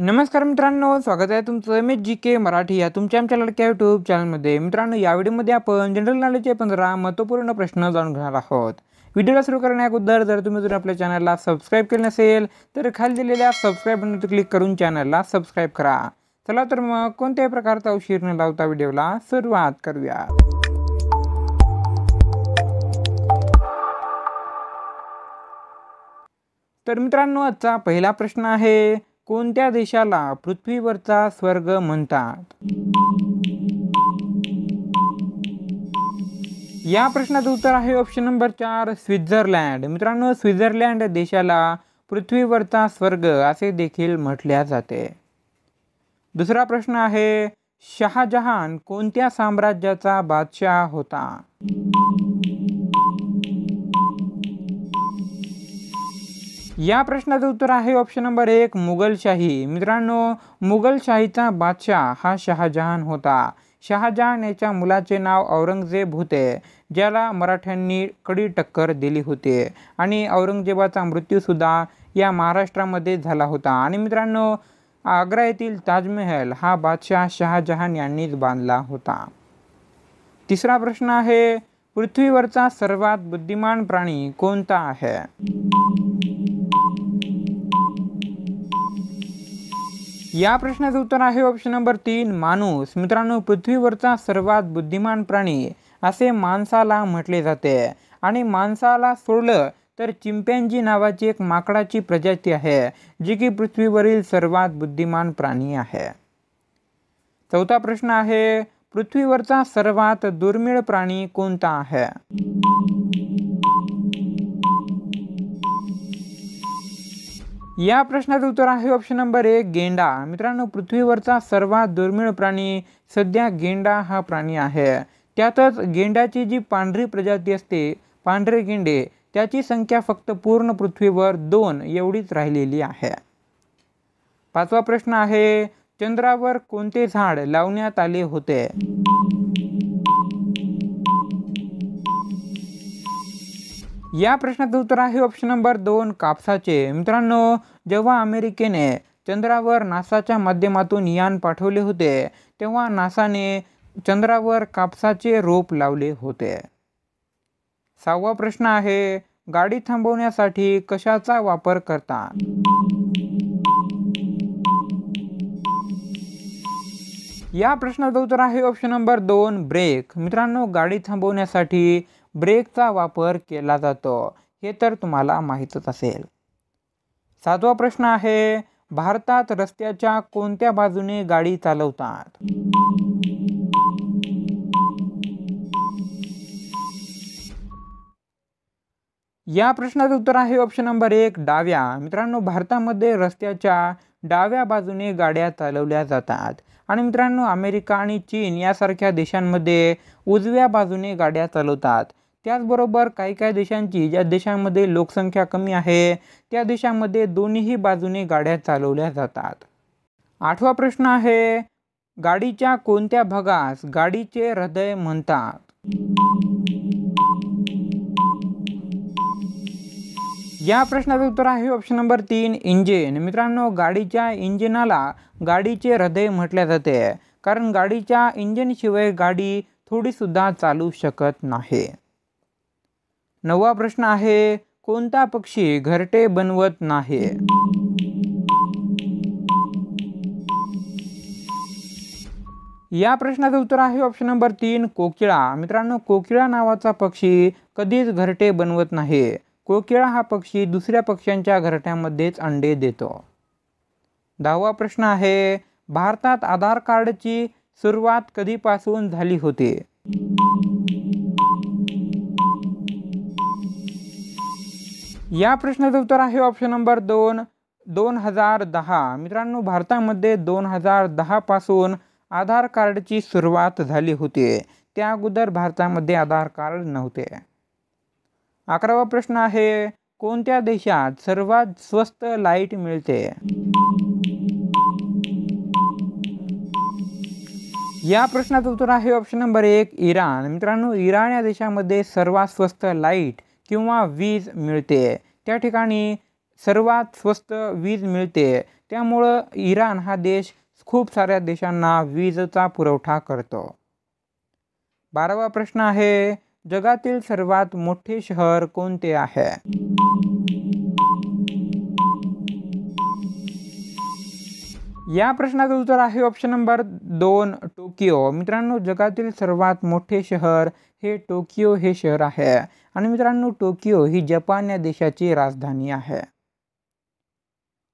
नमस्कार मित्रांनो स्वागत आहे तुमचं M H G K Marathi या तुमच्या आमच्या लडक्या यूट्यूब चॅनलमध्ये मित्रांनो या व्हिडिओमध्ये आपण जनरल नॉलेजचे पंधरा महत्त्वपूर्ण प्रश्न जाणून घेणार आहोत व्हिडिओला सुरू करण्याअगोदर जर तुम्ही जर आपल्या चॅनलला सबस्क्राईब केलं नसेल तर खाली दिलेल्या सबस्क्राईब बटनवर क्लिक करून चॅनलला सबस्क्राईब करा चला तर मग कोणत्याही प्रकारचा उशीर न लावता व्हिडिओला सुरुवात करूया तर मित्रांनो आजचा पहिला प्रश्न आहे कोणत्या देशाला पृथ्वीवरचा स्वर्ग म्हणतात या प्रश्नाचं उत्तर आहे ऑप्शन नंबर चार स्वित्झर्लँड मित्रांनो स्वित्झर्लँड देशाला पृथ्वीवरचा स्वर्ग असे देखील म्हटल्या जाते दुसरा प्रश्न आहे शहाजहान कोणत्या साम्राज्याचा बादशाह होता या प्रश्नाचं उत्तर आहे ऑप्शन नंबर एक मुघलशाही मित्रांनो मुघलशाहीचा बादशाह हा शहाजहान होता शहाजहान याच्या मुलाचे नाव औरंगजेब होते ज्याला मराठ्यांनी कडी टक्कर दिली होती आणि औरंगजेबाचा मृत्यूसुद्धा या महाराष्ट्रामध्ये झाला होता आणि मित्रांनो आग्रा येथील ताजमहल हा बादशाह शहाजहान यांनीच बांधला होता तिसरा प्रश्न आहे पृथ्वीवरचा सर्वात बुद्धिमान प्राणी कोणता आहे या प्रश्नाचं उत्तर आहे ऑप्शन नंबर तीन माणूस मित्रांनो पृथ्वीवरचा सर्वात बुद्धिमान प्राणी असे माणसाला म्हटले जाते आणि माणसाला सोडलं तर चिंप्यांजी नावाची एक माकडाची प्रजाती आहे जी की पृथ्वीवरील सर्वात बुद्धिमान प्राणी आहे चौथा प्रश्न आहे पृथ्वीवरचा सर्वात दुर्मिळ प्राणी कोणता आहे या प्रश्नाचं उत्तर आहे ऑप्शन नंबर एक गेंडा मित्रांनो पृथ्वीवरचा सर्वात दुर्मिळ प्राणी सध्या गेंडा हा प्राणी आहे त्यातच गेंड्याची जी पांढरी प्रजाती असते पांढरे गेंडे त्याची संख्या फक्त पूर्ण पृथ्वीवर दोन एवढीच राहिलेली आहे पाचवा प्रश्न आहे चंद्रावर कोणते झाड लावण्यात आले होते या प्रश्नाचं उत्तर आहे ऑप्शन नंबर दोन कापसाचे मित्रांनो जेव्हा अमेरिकेने चंद्रावर नासाच्या माध्यमातून यान पाठवले होते तेव्हा नासाने चंद्रावर कापसाचे रोप लावले होते सहावा प्रश्न आहे गाडी थांबवण्यासाठी कशाचा वापर करता या प्रश्नाचं उत्तर आहे ऑप्शन नंबर दोन ब्रेक मित्रांनो गाडी थांबवण्यासाठी ब्रेकचा वापर केला जातो हे तर तुम्हाला माहीतच असेल सातवा प्रश्न आहे भारतात रस्त्याच्या कोणत्या बाजूने गाडी चालवतात या प्रश्नाचं उत्तर आहे ऑप्शन नंबर एक डाव्या मित्रांनो भारतामध्ये रस्त्याच्या डाव्या बाजूने गाड्या चालवल्या जातात आणि मित्रांनो अमेरिका आणि चीन यासारख्या देशांमध्ये उजव्या बाजूने गाड्या चालवतात त्याचबरोबर काही काही देशांची ज्या देशांमध्ये लोकसंख्या कमी आहे त्या देशांमध्ये दोन्हीही बाजूने गाड्या चालवल्या जातात आठवा प्रश्न आहे गाडीच्या कोणत्या भागास गाडीचे हृदय म्हणतात या प्रश्नाचं उत्तर आहे ऑप्शन नंबर तीन इंजिन मित्रांनो गाडीच्या इंजिनाला गाडीचे हृदय म्हटले जाते कारण गाडीच्या इंजिनशिवाय गाडी थोडीसुद्धा चालू शकत नाही नववा प्रश्न आहे कोणता पक्षी घरटे बनवत नाही या प्रश्नाचं उत्तर आहे ऑप्शन नंबर तीन कोकिळा मित्रांनो कोकिळा नावाचा पक्षी कधीच घरटे बनवत नाही कोकिळा हा पक्षी दुसऱ्या पक्ष्यांच्या घरट्यामध्येच अंडे देतो दहावा प्रश्न आहे भारतात आधार कार्डची सुरुवात कधीपासून झाली होती या प्रश्नाचं उत्तर आहे ऑप्शन नंबर दोन दोन हजार दहा मित्रांनो भारतामध्ये दोन हजार दहापासून आधार कार्डची सुरुवात झाली होती त्या अगोदर भारतामध्ये आधार कार्ड नव्हते अकरावा प्रश्न आहे कोणत्या देशात सर्वात स्वस्त लाईट मिळते या प्रश्नाचं उत्तर आहे ऑप्शन नंबर एक इराण मित्रांनो इराण या देशामध्ये सर्वात स्वस्त लाईट किंवा वीज मिळते त्या ठिकाणी सर्वात स्वस्त वीज मिळते त्यामुळं इराण हा देश खूप साऱ्या देशांना वीजचा पुरवठा करतो बारावा प्रश्न आहे जगातील सर्वात मोठे शहर कोणते आहे या प्रश्नाचं उत्तर आहे ऑप्शन नंबर दोन टोकियो मित्रांनो जगातील सर्वात मोठे शहर हे टोकियो हे शहर आहे आणि मित्रांनो टोकियो ही जपान या देशाची राजधानी आहे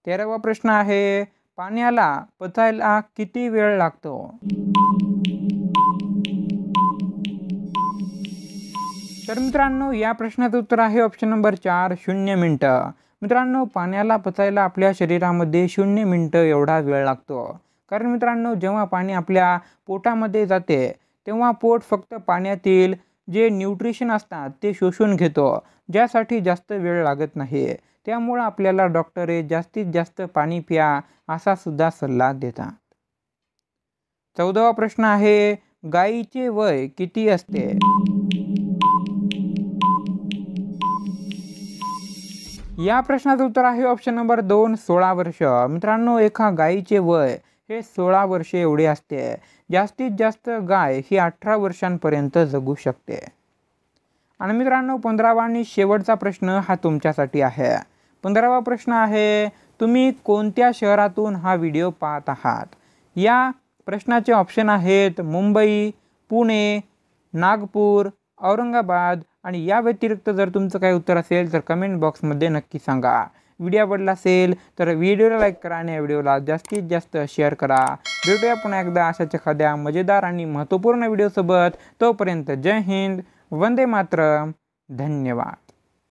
तेरावा प्रश्न आहे पाण्याला पचायला किती वेळ लागतो तर मित्रांनो या प्रश्नाचं उत्तर आहे ऑप्शन नंबर चार शून्य मिनटं मित्रांनो पाण्याला पचायला आपल्या शरीरामध्ये शून्य मिनटं एवढा वेळ लागतो कारण मित्रांनो जेव्हा पाणी आपल्या पोटामध्ये जाते तेव्हा पोट फक्त पाण्यातील जे न्यूट्रिशन असतात ते शोषून घेतो ज्यासाठी जास्त वेळ लागत नाही त्यामुळं आपल्याला डॉक्टरे जास्तीत जास्त पाणी प्या असा सुद्धा सल्ला देतात चौदावा प्रश्न आहे गायीचे वय किती असते या प्रश्नाचं उत्तर आहे ऑप्शन नंबर दोन सोळा वर्ष मित्रांनो एका गायीचे वय हे सोळा वर्षे एवढे असते जास्तीत जास्त गाय ही अठरा वर्षांपर्यंत जगू शकते आणि मित्रांनो पंधरावा आणि शेवटचा प्रश्न हा तुमच्यासाठी आहे पंधरावा प्रश्न आहे तुम्ही कोणत्या शहरातून हा व्हिडिओ पाहत आहात या प्रश्नाचे ऑप्शन आहेत मुंबई पुणे नागपूर औरंगाबाद आणि या व्यतिरिक्त जर तुमचं काही उत्तर असेल तर कमेंट बॉक्समध्ये नक्की सांगा व्हिडिओ आवडला असेल तर व्हिडिओला लाईक करा आणि या व्हिडिओला जास्तीत जास्त शेअर करा भेटूया पुन्हा एकदा अशाच एखाद्या मजेदार आणि महत्त्वपूर्ण व्हिडिओसोबत तोपर्यंत जय हिंद वंदे मातरम धन्यवाद